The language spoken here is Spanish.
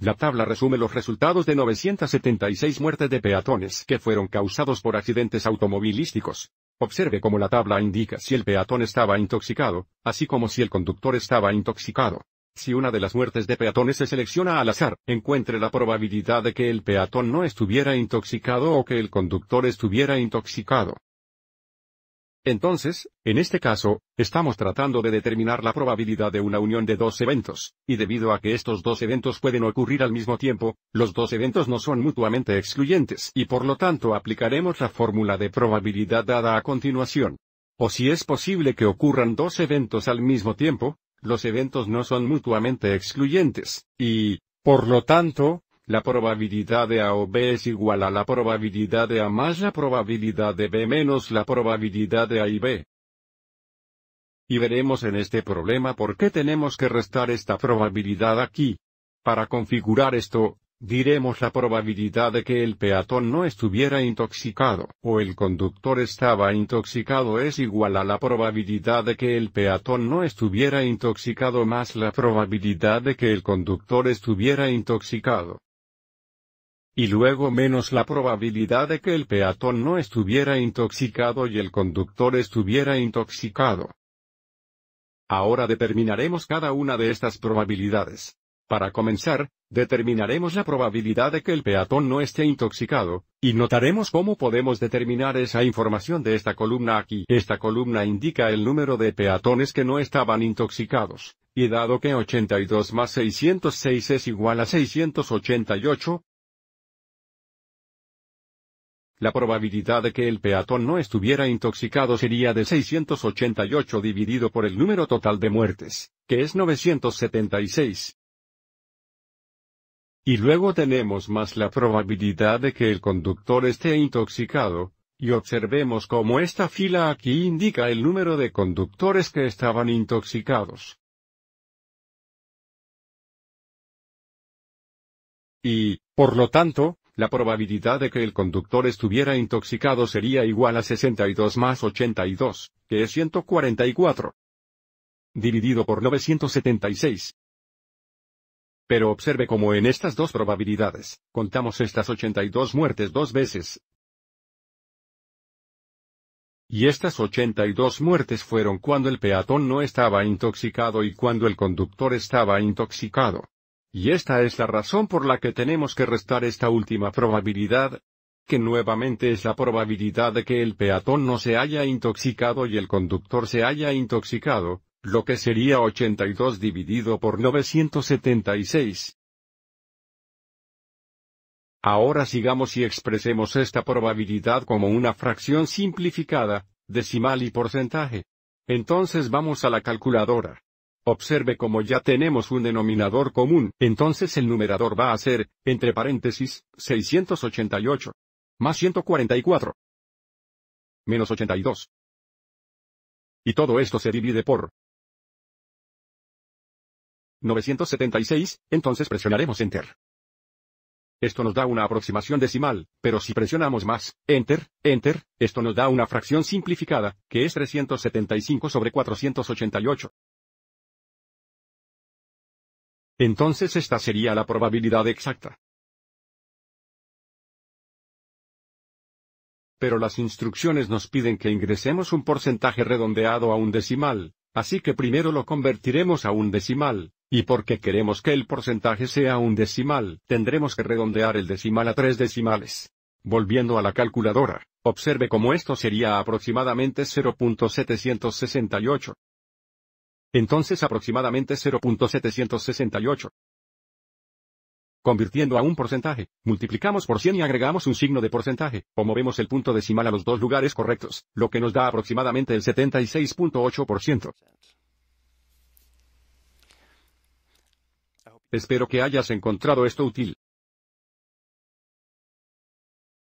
La tabla resume los resultados de 976 muertes de peatones que fueron causados por accidentes automovilísticos. Observe cómo la tabla indica si el peatón estaba intoxicado, así como si el conductor estaba intoxicado. Si una de las muertes de peatones se selecciona al azar, encuentre la probabilidad de que el peatón no estuviera intoxicado o que el conductor estuviera intoxicado. Entonces, en este caso, estamos tratando de determinar la probabilidad de una unión de dos eventos, y debido a que estos dos eventos pueden ocurrir al mismo tiempo, los dos eventos no son mutuamente excluyentes y por lo tanto aplicaremos la fórmula de probabilidad dada a continuación. O si es posible que ocurran dos eventos al mismo tiempo, los eventos no son mutuamente excluyentes, y, por lo tanto, la probabilidad de A o B es igual a la probabilidad de A más la probabilidad de B menos la probabilidad de A y B. Y veremos en este problema por qué tenemos que restar esta probabilidad aquí. Para configurar esto, diremos la probabilidad de que el peatón no estuviera intoxicado o el conductor estaba intoxicado es igual a la probabilidad de que el peatón no estuviera intoxicado más la probabilidad de que el conductor estuviera intoxicado y luego menos la probabilidad de que el peatón no estuviera intoxicado y el conductor estuviera intoxicado. Ahora determinaremos cada una de estas probabilidades. Para comenzar, determinaremos la probabilidad de que el peatón no esté intoxicado, y notaremos cómo podemos determinar esa información de esta columna aquí. Esta columna indica el número de peatones que no estaban intoxicados, y dado que 82 más 606 es igual a 688, la probabilidad de que el peatón no estuviera intoxicado sería de 688 dividido por el número total de muertes, que es 976. Y luego tenemos más la probabilidad de que el conductor esté intoxicado, y observemos cómo esta fila aquí indica el número de conductores que estaban intoxicados. Y, por lo tanto, la probabilidad de que el conductor estuviera intoxicado sería igual a 62 más 82, que es 144. Dividido por 976. Pero observe cómo en estas dos probabilidades, contamos estas 82 muertes dos veces. Y estas 82 muertes fueron cuando el peatón no estaba intoxicado y cuando el conductor estaba intoxicado. Y esta es la razón por la que tenemos que restar esta última probabilidad, que nuevamente es la probabilidad de que el peatón no se haya intoxicado y el conductor se haya intoxicado, lo que sería 82 dividido por 976. Ahora sigamos y expresemos esta probabilidad como una fracción simplificada, decimal y porcentaje. Entonces vamos a la calculadora. Observe como ya tenemos un denominador común, entonces el numerador va a ser, entre paréntesis, 688. Más 144. Menos 82. Y todo esto se divide por 976, entonces presionaremos Enter. Esto nos da una aproximación decimal, pero si presionamos más, Enter, Enter, esto nos da una fracción simplificada, que es 375 sobre 488. Entonces esta sería la probabilidad exacta. Pero las instrucciones nos piden que ingresemos un porcentaje redondeado a un decimal, así que primero lo convertiremos a un decimal, y porque queremos que el porcentaje sea un decimal, tendremos que redondear el decimal a tres decimales. Volviendo a la calculadora, observe cómo esto sería aproximadamente 0.768 entonces aproximadamente 0.768. Convirtiendo a un porcentaje, multiplicamos por 100 y agregamos un signo de porcentaje, o movemos el punto decimal a los dos lugares correctos, lo que nos da aproximadamente el 76.8%. Espero que hayas encontrado esto útil.